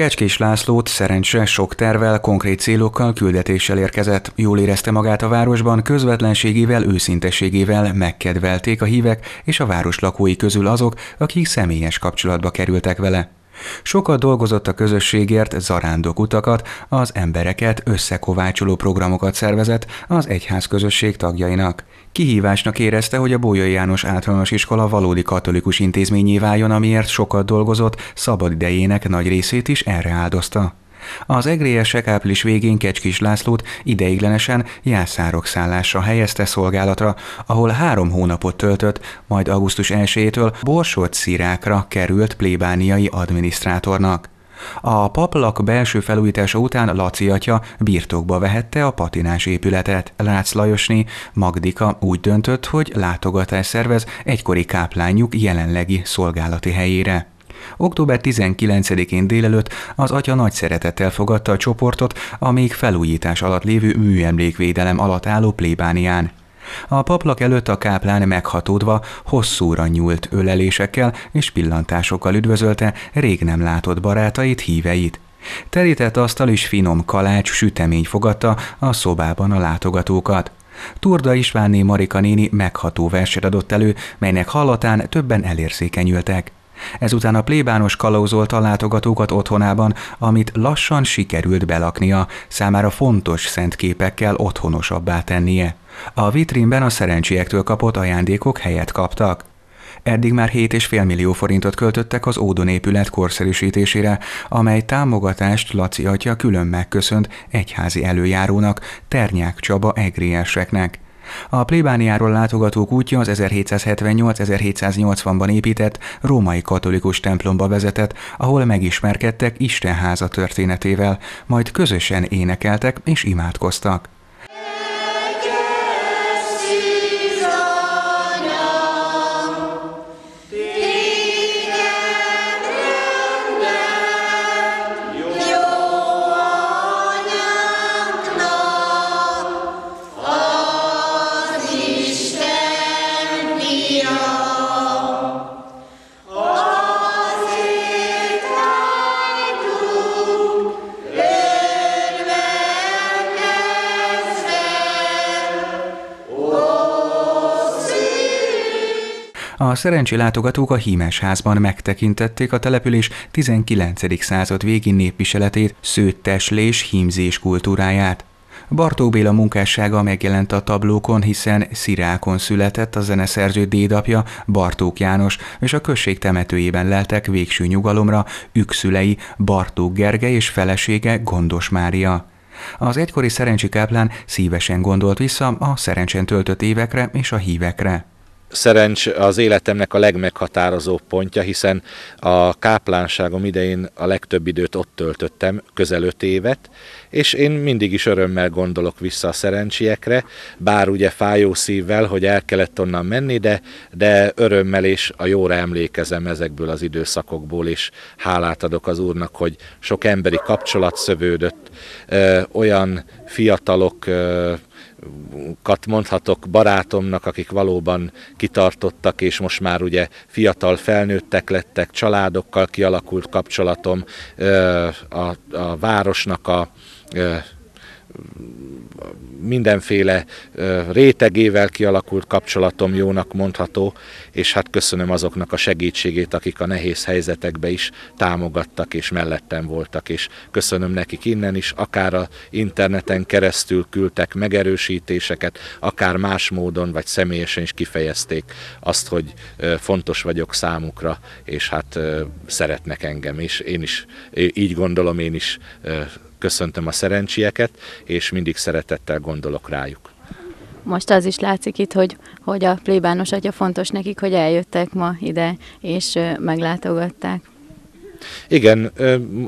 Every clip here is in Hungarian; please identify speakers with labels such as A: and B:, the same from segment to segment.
A: Kecskés Lászlót szerencse sok tervel, konkrét célokkal, küldetéssel érkezett. Jól érezte magát a városban, közvetlenségével, őszintességével megkedvelték a hívek és a város lakói közül azok, akik személyes kapcsolatba kerültek vele. Sokat dolgozott a közösségért, zarándokutakat, az embereket összekovácsoló programokat szervezett az egyház közösség tagjainak. Kihívásnak érezte, hogy a Bólyai János általános iskola valódi katolikus intézményé váljon, amiért sokat dolgozott, szabad idejének nagy részét is erre áldozta. Az egrélyesek április végén Kecskis Lászlót ideiglenesen jászárok szállásra helyezte szolgálatra, ahol három hónapot töltött, majd augusztus 1-től Borsod Szirákra került plébániai adminisztrátornak. A paplak belső felújítása után Laci atya birtokba vehette a patinás épületet. Rácz Lajosni, Magdika úgy döntött, hogy látogatás szervez egykori káplányuk jelenlegi szolgálati helyére. Október 19-én délelőtt az atya nagy szeretettel fogadta a csoportot a még felújítás alatt lévő műemlékvédelem alatt álló plébánián. A paplak előtt a káplán meghatódva hosszúra nyúlt ölelésekkel és pillantásokkal üdvözölte rég nem látott barátait, híveit. Terített asztal is finom kalács sütemény fogadta a szobában a látogatókat. Turda Istvánné Marika néni megható verset adott elő, melynek hallatán többen elérzékenyültek. Ezután a plébános kalauzolt a látogatókat otthonában, amit lassan sikerült belaknia, számára fontos szent képekkel otthonosabbá tennie. A vitrínben a szerencsiektől kapott ajándékok helyet kaptak. Eddig már 7,5 millió forintot költöttek az Ódon épület korszerűsítésére, amely támogatást Laci atya külön megköszönt egyházi előjárónak, Ternyák Csaba egriéseknek. A plébániáról látogatók útja az 1778-1780-ban épített római katolikus templomba vezetett, ahol megismerkedtek Istenháza történetével, majd közösen énekeltek és imádkoztak. A szerencsi látogatók a hímes házban megtekintették a település 19. század végi népviseletét, szőtteslés, hímzés kultúráját. Bartók Béla munkássága megjelent a tablókon, hiszen Szirákon született a zeneszerző dédapja Bartók János, és a község temetőjében leltek végső nyugalomra ükszülei Bartók Gerge és felesége Gondos Mária. Az egykori káplán szívesen gondolt vissza a szerencsén töltött évekre és a hívekre
B: szerencs az életemnek a legmeghatározóbb pontja, hiszen a káplánságom idején a legtöbb időt ott töltöttem, közel öt évet, és én mindig is örömmel gondolok vissza a szerencsiekre, bár ugye fájó szívvel, hogy el kellett onnan menni, de, de örömmel és a jóra emlékezem ezekből az időszakokból, és hálát adok az Úrnak, hogy sok emberi kapcsolat szövődött, ö, olyan fiatalok, ö, kat mondhatok barátomnak, akik valóban kitartottak, és most már ugye fiatal felnőttek lettek, családokkal kialakult kapcsolatom, a, a városnak a mindenféle rétegével kialakult kapcsolatom jónak mondható, és hát köszönöm azoknak a segítségét, akik a nehéz helyzetekbe is támogattak és mellettem voltak, és köszönöm nekik innen is, akár a interneten keresztül küldtek megerősítéseket, akár más módon vagy személyesen is kifejezték azt, hogy fontos vagyok számukra, és hát szeretnek engem, és én is így gondolom, én is Köszöntöm a szerencsieket, és mindig szeretettel gondolok rájuk.
A: Most az is látszik itt, hogy, hogy a plébános atya fontos nekik, hogy eljöttek ma ide, és meglátogatták.
B: Igen,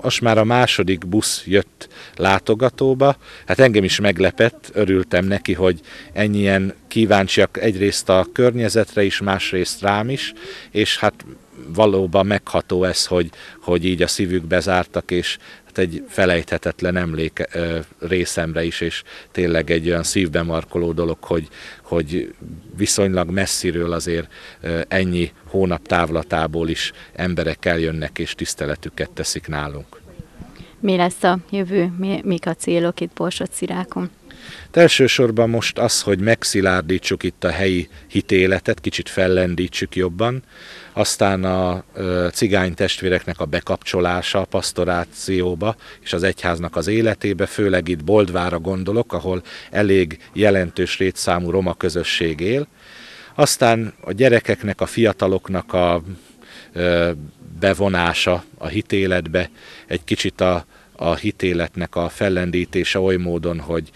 B: most már a második busz jött látogatóba. Hát engem is meglepett, örültem neki, hogy ennyien kíváncsiak egyrészt a környezetre is, másrészt rám is, és hát valóban megható ez, hogy, hogy így a szívükbe zártak, és hát egy felejthetetlen emlék részemre is, és tényleg egy olyan szívbemarkoló dolog, hogy, hogy viszonylag messziről azért ennyi hónap távlatából is emberek eljönnek és tiszteletüket teszik nálunk.
A: Mi lesz a jövő? Mi, mik a célok itt Borsod Szirákon?
B: De elsősorban most az, hogy megszilárdítsuk itt a helyi hitéletet, kicsit fellendítsük jobban, aztán a cigány testvéreknek a bekapcsolása a pastorációba és az egyháznak az életébe, főleg itt Boldvára gondolok, ahol elég jelentős létszámú roma közösség él. Aztán a gyerekeknek, a fiataloknak a bevonása a hitéletbe, egy kicsit a a hitéletnek a fellendítése oly módon, hogy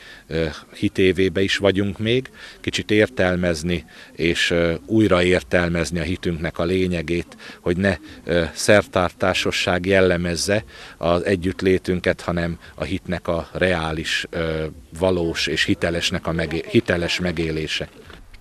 B: hitévébe is vagyunk még, kicsit értelmezni és újra értelmezni a hitünknek a lényegét, hogy ne szertártásosság jellemezze az együttlétünket, hanem a hitnek a reális, valós és hitelesnek a megé- hiteles megélése.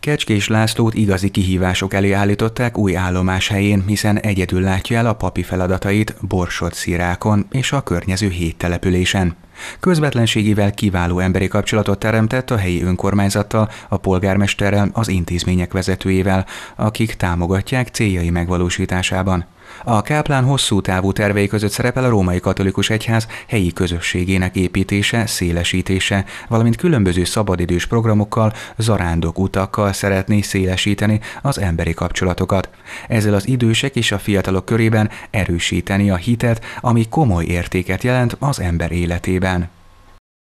A: Kecskés Lászlót igazi kihívások elé állították új állomás helyén, hiszen egyedül látja el a papi feladatait Borsod szirákon és a környező hét településen. Közvetlenségével kiváló emberi kapcsolatot teremtett a helyi önkormányzattal, a polgármesterrel, az intézmények vezetőjével, akik támogatják céljai megvalósításában. A káplán hosszú távú tervei között szerepel a római katolikus egyház helyi közösségének építése, szélesítése, valamint különböző szabadidős programokkal, zarándok utakkal szeretné szélesíteni az emberi kapcsolatokat. Ezzel az idősek és a fiatalok körében erősíteni a hitet, ami komoly értéket jelent az ember életében.